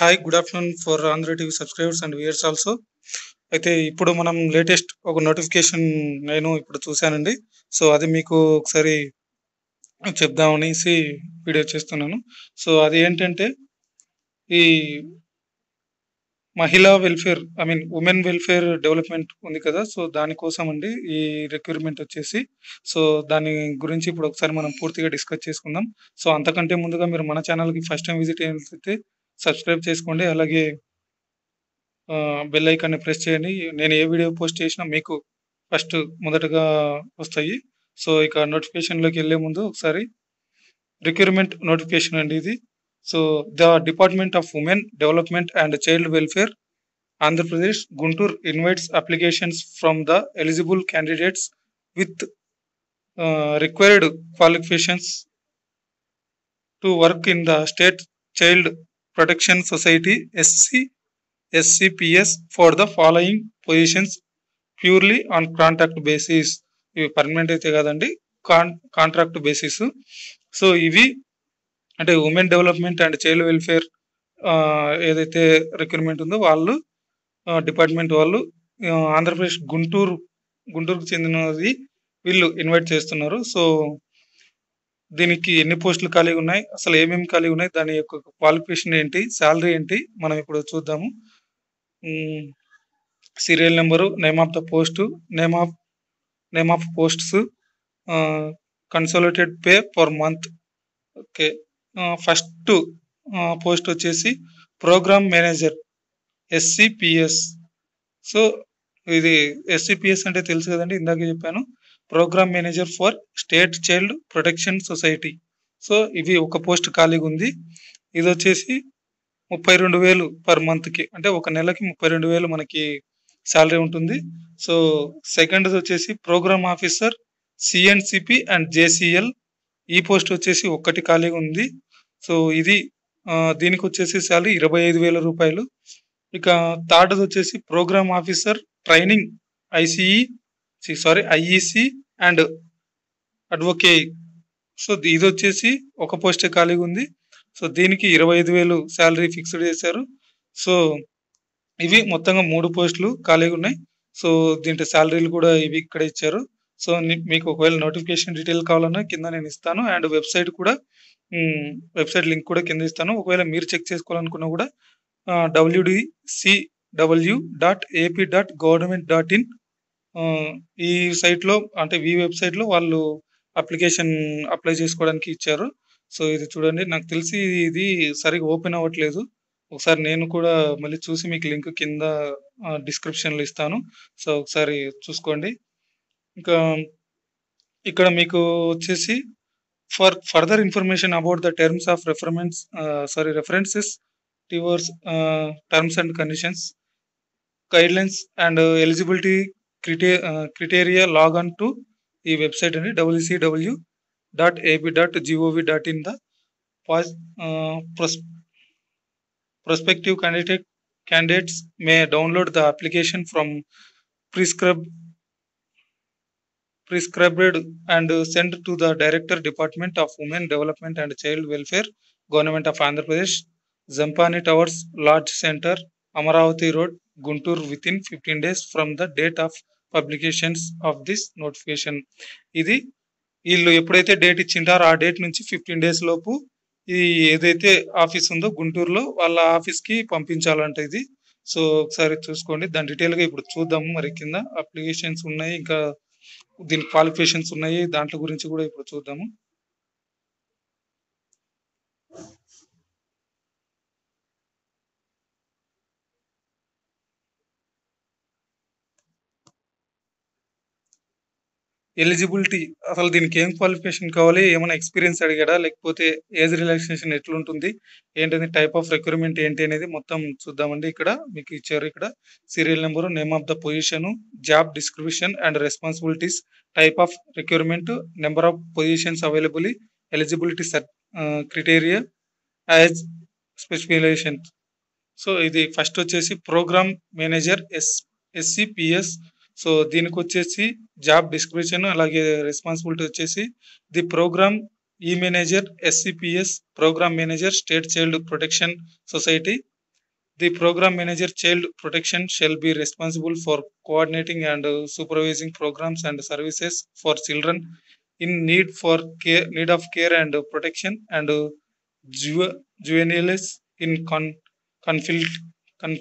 Hi good afternoon for Andhra TV subscribers and viewers also అయితే ఇప్పుడు మనం లేటెస్ట్ ఒక నోటిఫికేషన్ నేను ఇప్పుడు చూశానండి సో అది మీకు ఒకసారి చెప్దామనేసి వీడియో చేస్తున్నాను సో అది ఏంటంటే ఈ మహిళా welfare I mean women welfare development ఉంది కదా సో దానికోసం అండి ఈ రిక్రూట్మెంట్ వచ్చేసి సో దాని గురించి ఇప్పుడు ఒకసారి మనం పూర్తిగా డిస్కస్ చేసుకుందాం సో అంతకంటే ముందుగా మీరు మన ఛానల్కి ఫస్ట్ టైం విజిట్ అయినట్లయితే సబ్స్క్రైబ్ చేసుకోండి అలాగే బెల్ ఐకాన్ని ప్రెస్ చేయండి నేను ఏ వీడియో పోస్ట్ చేసినా మీకు ఫస్ట్ మొదటగా వస్తాయి సో ఇక నోటిఫికేషన్లోకి వెళ్ళే ముందు ఒకసారి రిక్రూట్మెంట్ నోటిఫికేషన్ అండి ఇది so the department of women development and child welfare Andhra Pradesh Guntur invites applications from the eligible candidates with required qualifications to work in the state child protection society SC SCPS for the following positions purely on contract basis ఇవి permanent అయితే కాదండి contract basis so ఇవి అంటే women development and child welfare ఏదైతే recruitment ఉందో వాళ్ళు department వాళ్ళు ఆంధ్రప్రదేశ్ గుంటూరు గుంటూరుకు చెందినది వీళ్ళు ఇన్వైట్ చేస్తున్నారు సో దీనికి ఎన్ని పోస్టులు ఖాళీ ఉన్నాయి అసలు ఏమేమి ఖాళీ ఉన్నాయి దాని యొక్క క్వాలిఫికేషన్ ఏంటి శాలరీ ఏంటి మనం ఇప్పుడు చూద్దాము serial number name of the post name of name of posts consolidated pay per month okay first post వచ్చేసి ప్రోగ్రామ్ మేనేజర్ ఎస్సిపిఎస్ సో ఇది ఎస్సిపిఎస్ అంటే తెలుసు కదండి ఇందాక చెప్పాను programme manager for state child protection society so ఇవి ఒక post ఖాళీగా ఉంది ఇది వచ్చేసి ముప్పై రెండు వేలు పర్ మంత్కి అంటే ఒక నెలకి ముప్పై రెండు వేలు మనకి శాలరీ ఉంటుంది సో సెకండ్ వచ్చేసి programme officer CNCP and JCL ఈ పోస్ట్ వచ్చేసి ఒక్కటి ఖాళీగా ఉంది సో ఇది దీనికి వచ్చేసి శాలరీ ఇరవై ఐదు వేల రూపాయలు ఇక థర్డ్ వచ్చేసి programme officer training ICE sorry IEC and advocacy so ఇది వచ్చేసి ఒక పోస్టే ఖాళీగా ఉంది సో దీనికి ఇరవై ఐదు వేలు శాలరీ ఫిక్స్డ్ చేశారు సో ఇవి మొత్తంగా మూడు పోస్టులు ఖాళీగా ఉన్నాయి సో దీంట్లో శాలరీలు కూడా ఇవి ఇక్కడ ఇచ్చారు సో మీకు ఒకవేళ నోటిఫికేషన్ డీటెయిల్ కావాలన్నా కింద నేను ఇస్తాను అండ్ వెబ్సైట్ కూడా వెబ్సైట్ లింక్ కూడా కింద ఇస్తాను ఒకవేళ మీరు చెక్ చేసుకోవాలనుకున్నా కూడా WDC W dot AP dot government dot in ఈ సైట్లో అంటే ఈ వెబ్సైట్లో వాళ్ళు అప్లికేషన్ అప్లై చేసుకోవడానికి ఇచ్చారు సో ఇది చూడండి నాకు తెలిసి ఇది సరిగా ఓపెన్ అవ్వట్లేదు ఒకసారి నేను కూడా మళ్ళీ చూసి మీకు లింక్ కింద డిస్క్రిప్షన్లో ఇస్తాను సో ఒకసారి చూసుకోండి ఇంకా ఇక్కడ మీకు వచ్చేసి for further information about the terms of reference sorry references TORs terms and conditions guidelines and eligibility criteria log on to website W C W dot A B dot G O V dot in the respective candidate candidates may download the application from prescribe prescribed and send to the director department of women development and child welfare government of Andhra Pradesh Jampani towers lodge centre Amaravati road Guntur within fifteen days from the date of publications of this notification ఇది వీళ్ళు ఎప్పుడైతే date ఇచ్చింటారో ఆ date నుంచి fifteen days లోపు ఈ ఏదైతే office ఉందో గుంటూరులో వాళ్ళ ఆఫీస్కి పంపించాలంట ఇది సో ఒకసారి చూసుకోండి దాని డీటెయిల్గా ఇప్పుడు చూద్దాము మరి కింద అప్లికేషన్స్ ఉన్నాయి ఇంకా దీని క్వాలిఫికేషన్స్ ఉన్నాయి దాంట్లో గురించి కూడా ఇప్పుడు చూద్దాము ఎలిజిబిలిటీ అసలు దీనికి ఏం క్వాలిఫికేషన్ కావాలి ఏమైనా ఎక్స్పీరియన్స్ అడిగాడా లేకపోతే ఏజ్ రిలాక్సేషన్ ఎట్లుంటుంది ఏంటది టైప్ ఆఫ్ రిక్వైర్మెంట్ ఏంటి అనేది మొత్తం చూద్దామండి ఇక్కడ మీకు ఇచ్చారు ఇక్కడ serial number name of the position job description and responsibilities type of requirement number of positions available eligibility sir criteria as specification so ఇది ఫస్ట్ వచ్చేసి programme manager S SCPS so दीचे जॉब डिस्क्रिपन अलगे responsibility the programme uh manager SCPS programme manager state child protection society the programme manager child protection shall be responsible for coordinating and supervising programme and service for child in need for need of care and protection and juvenile conflict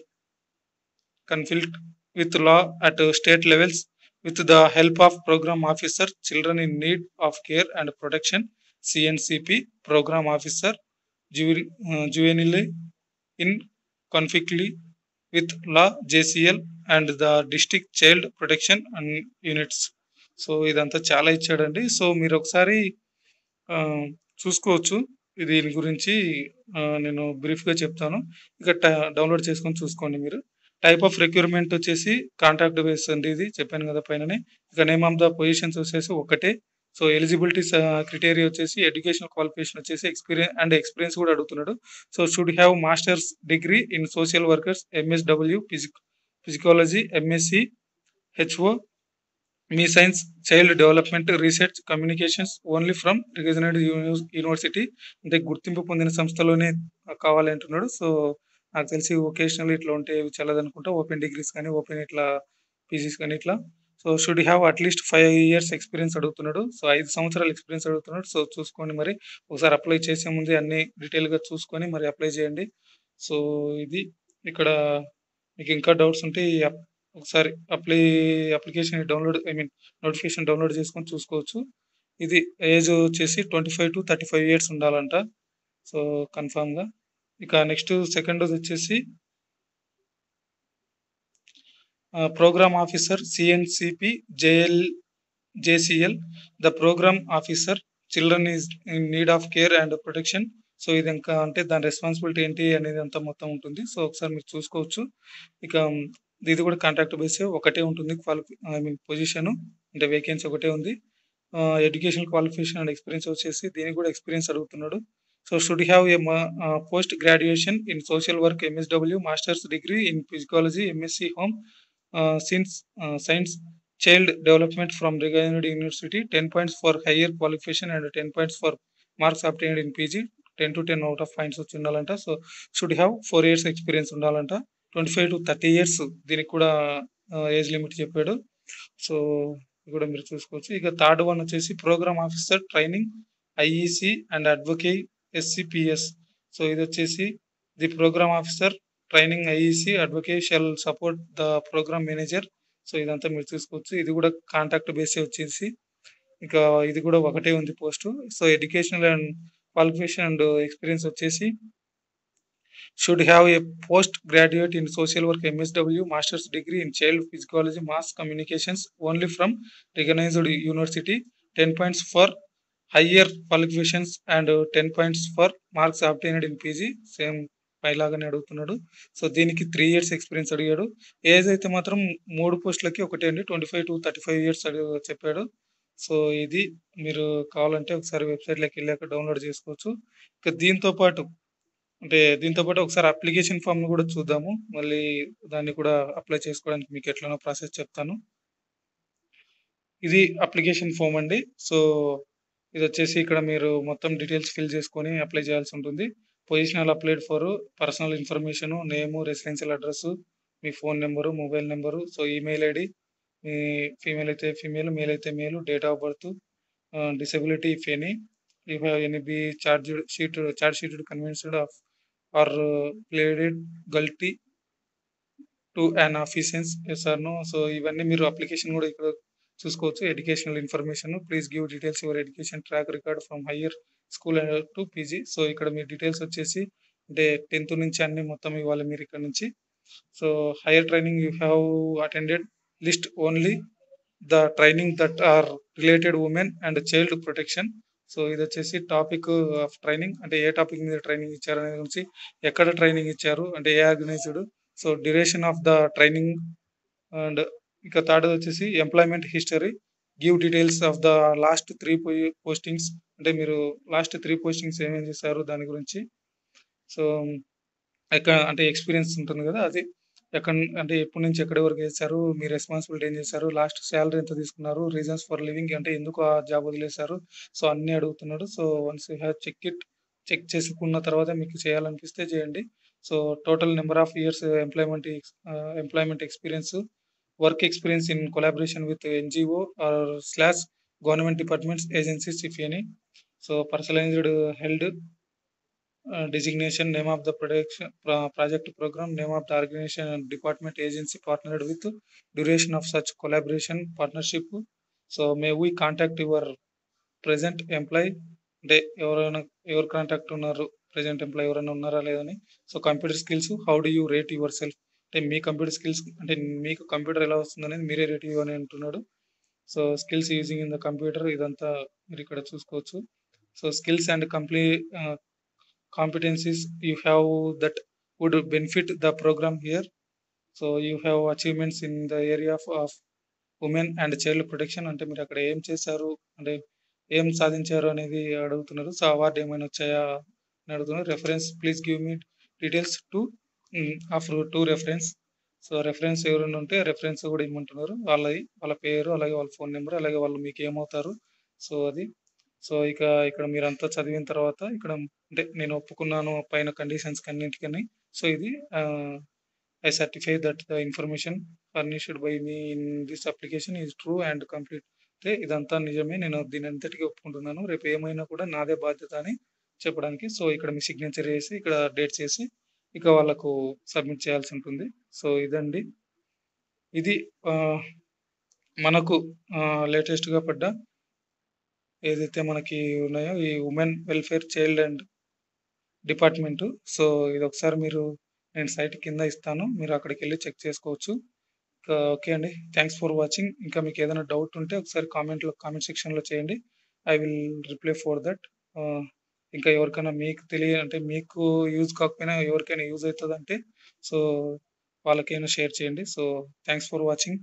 conflict with law at state levels with the help of programme officer children in need of care and protection CNCP programme officer juvenile in conflict with law JCL and the district child protection and units so ఇదంతా చాలా ఇచ్చాడండి so మీరు ఒకసారి చూసుకోవచ్చు దీని గురించి నేను బ్రీఫ్గా చెప్తాను ఇక డౌన్లోడ్ చేసుకొని చూసుకోండి మీరు టైప్ ఆఫ్ రిక్యూర్మెంట్ వచ్చేసి కాంట్రాక్ట్ బేస్ అండి ఇది చెప్పాను కదా పైననే ఇక నేమ్ ఆఫ్ ద పొజిషన్స్ వచ్చేసి ఒకటే సో ఎలిజిబిలిటీ క్రిటేరియా వచ్చేసి ఎడ్యుకేషనల్ క్వాలిఫికేషన్ వచ్చేసి ఎక్స్పీరియన్స్ అండ్ ఎక్స్పీరియన్స్ కూడా అడుగుతున్నాడు so should have masters degree in social workers MSW ఫిజిక్ psychology MSc home science child development research communications only from recognised university అంటే గుర్తింపు పొందిన సంస్థలోనే కావాలంటున్నాడు సో నాకు తెలిసి ఒకేషనల్ ఇట్లా ఉంటే చల్లదు అనుకుంటా ఓపెన్ డిగ్రీస్ కానీ ఓపెన్ ఇట్లా పీజీస్ కానీ ఇట్లా so should have at least five years experience అడుగుతున్నాడు సో ఐదు సంవత్సరాలు ఎక్స్పీరియన్స్ అడుగుతున్నాడు సో చూసుకోండి మరి ఒకసారి అప్లై చేసే ముందు అన్ని డీటెయిల్గా చూసుకొని మరి అప్లై చేయండి సో ఇది ఇక్కడ మీకు ఇంకా డౌట్స్ ఉంటే ఒకసారి apply application download I mean notification download చేసుకొని చూసుకోవచ్చు ఇది ఏజ్ వచ్చేసి twenty five to thirty five years ఉండాలంట సో కన్ఫామ్గా ఇక నెక్స్ట్ సెకండ్ డోస్ వచ్చేసి programme officer CNCP JL JCL the programme officer children is in need of care and protection so ఇది ఇంకా అంటే దాని రెస్పాన్సిబిలిటీ ఏంటి అనేది అంతా మొత్తం ఉంటుంది సో ఒకసారి మీరు చూసుకోవచ్చు ఇక ఇది కూడా కాంట్రాక్ట్ బేస్ ఒకటే ఉంటుంది క్వాలిఫి ఐ మీన్ పొజిషన్ అంటే వేకెన్సీ ఒకటే ఉంది ఎడ్యుకేషన్ క్వాలిఫికేషన్ అండ్ ఎక్స్పీరియన్స్ వచ్చేసి దీనికి కూడా ఎక్స్పీరియన్స్ అడుగుతున్నాడు So should have a uh, post graduation in social work MSW, master's degree in physiology, MSc home, uh, since uh, science child development from recognized university, 10 points for higher qualification and 10 points for marks obtained in PG, 10 to 10 out of points వచ్చి ఉండాలంట so should have four years experience ఉండాలంట twenty five to thirty years దీనికి కూడా age limit చెప్పాడు so కూడా మీరు చూసుకోవచ్చు ఇక థర్డ్ వన్ వచ్చేసి programme officer training IEC and advocate SCPS so ఇది వచ్చేసి the programme officer training IEC advocate shall support the programme manager so ఇదంతా మీరు చూసుకోవచ్చు ఇది కూడా కాంటాక్ట్ బేసే వచ్చేసి ఇంకా ఇది కూడా ఒకటే ఉంది post so educational and qualification and experience వచ్చేసి should have a post graduate in social work MSW masters degree in child psychology mass communications only from recognised university ten points for higher qualifications and ten points for marks obtained in PG same పైలాగానే అడుగుతున్నాడు so దీనికి three years experience అడిగాడు age అయితే మాత్రం మూడు పోస్టులకి ఒకటే అండి twenty five to thirty five years చెప్పాడు సో ఇది మీరు కావాలంటే ఒకసారి వెబ్సైట్లోకి వెళ్ళాక డౌన్లోడ్ చేసుకోవచ్చు ఇక దీంతో పాటు అంటే దీంతో పాటు ఒకసారి అప్లికేషన్ ఫామ్ను కూడా చూద్దాము మళ్ళీ దాన్ని కూడా అప్లై చేసుకోవడానికి మీకు ఎట్లనో ప్రాసెస్ చెప్తాను ఇది అప్లికేషన్ ఫామ్ అండి సో ఇది వచ్చేసి ఇక్కడ మీరు మొత్తం డీటెయిల్స్ ఫిల్ చేసుకొని అప్లై చేయాల్సి ఉంటుంది position applied for personal information name residential address మీ phone number mobile number so email ID మీ ఫీమేల్ అయితే ఫీమేల్ మేల్ అయితే male date of birth disability if any if any B charge sheet charge sheet convicted of or pleaded guilty to and offences yes no so ఇవన్నీ మీరు application కూడా ఇక్కడ చూసుకోవచ్చు educational information please give details your education track record from higher school to PG so ఇక్కడ మీ details వచ్చేసి అంటే tenth నుంచి అన్ని మొత్తం ఇవ్వాలి మీరు ఇక్కడ నుంచి so higher training you have attended list only the training that are related women and child protection so ఇది వచ్చేసి టాపిక్ ఆఫ్ ట్రైనింగ్ అంటే ఏ టాపిక్ మీద ట్రైనింగ్ ఇచ్చారు అనేది గురించి ఎక్కడ ట్రైనింగ్ ఇచ్చారు అంటే ఏ organised so duration of the training and ఇక థర్డ్ వచ్చేసి employment history give details of the last three postings అంటే మీరు లాస్ట్ త్రీ పోస్టింగ్స్ ఏమేమి చేశారు దాని గురించి సో ఎక్కడ అంటే ఎక్స్పీరియన్స్ ఉంటుంది కదా అది ఎక్కడ అంటే ఎప్పటి నుంచి ఎక్కడి వరకు చేశారు మీ రెస్పాన్సిబిలిటీ ఏం చేశారు లాస్ట్ శాలరీ ఎంత తీసుకున్నారు రీజన్స్ ఫర్ లివింగ్ అంటే ఎందుకు ఆ జాబ్ వదిలేశారు సో అన్నీ అడుగుతున్నాడు so once you have check it check చేసుకున్న తర్వాత మీకు చేయాలనిపిస్తే చేయండి so total number of years employment employment experience work experience in collaboration with NGO or slash government departments, agencies, if any. So personalized held uh, designation, name of the production, project program, name of the organization, department, agency partnered with, duration of such collaboration, partnership. So may we contact your present employee, they, ఎవరైనా ఎవరు contact ఉన్నారు present employee ఎవరైనా ఉన్నారా లేదని so computer skills how do you rate your self అంటే మీ computer skills అంటే మీకు కంప్యూటర్ ఎలా వస్తుంది అనేది మీరే రేటివ్ అని అంటున్నాడు so skills using in the computer ఇదంతా మీరు ఇక్కడ చూసుకోవచ్చు సో స్కిల్స్ అండ్ కంప్లీ competencies you have that would benefit the programme here so you have achievements in the area of women and child protection అంటే మీరు అక్కడ ఏం చేశారు అంటే ఏం సాధించారు అనేది అడుగుతున్నారు సో అవార్డు ఏమైనా వచ్చాయా అని అడుగుతున్నారు రెఫరెన్స్ ప్లీజ్ గివ్ మీ details to of two reference so reference ఎవరైనా ఉంటే రెఫరెన్స్ కూడా ఇమ్మంటున్నారు వాళ్ళది వాళ్ళ పేరు అలాగే వాళ్ళ ఫోన్ నెంబర్ అలాగే వాళ్ళు మీకు ఏమవుతారు సో అది సో ఇక ఇక్కడ మీరంతా చదివిన తర్వాత ఇక్కడ అంటే నేను ఒప్పుకున్నాను పైన కండిషన్స్ అన్నింటికని సో ఇది I certify that the information furnished by me in this application is true and complete అంటే ఇదంతా నిజమే నేను దీని అంతటికి ఒప్పుకుంటున్నాను రేపు ఏమైనా కూడా నాదే బాధ్యత అని చెప్పడానికి సో ఇక్కడ మీ సిగ్నేచర్ చేసి ఇక్కడ డేట్ చేసి ఇక వాళ్ళకు సబ్మిట్ చేయాల్సి ఉంటుంది సో ఇదండి ఇది మనకు లేటెస్ట్గా పడ్డ ఏదైతే మనకి ఉన్నాయో ఈ women welfare child and department so ఇది ఒకసారి మీరు నేను సైట్ కింద ఇస్తాను మీరు అక్కడికి వెళ్ళి చెక్ చేసుకోవచ్చు ఓకే అండి థ్యాంక్స్ ఫర్ వాచింగ్ ఇంకా మీకు ఏదైనా డౌట్ ఉంటే ఒకసారి కామెంట్లో కామెంట్ సెక్షన్లో చేయండి I will reply for that ఇంకా ఎవరికైనా మీకు తెలియ అంటే మీకు యూజ్ కాకపోయినా ఎవరికైనా యూజ్ అవుతుంది అంటే సో వాళ్ళకైనా షేర్ చేయండి సో థ్యాంక్స్ ఫర్ వాచింగ్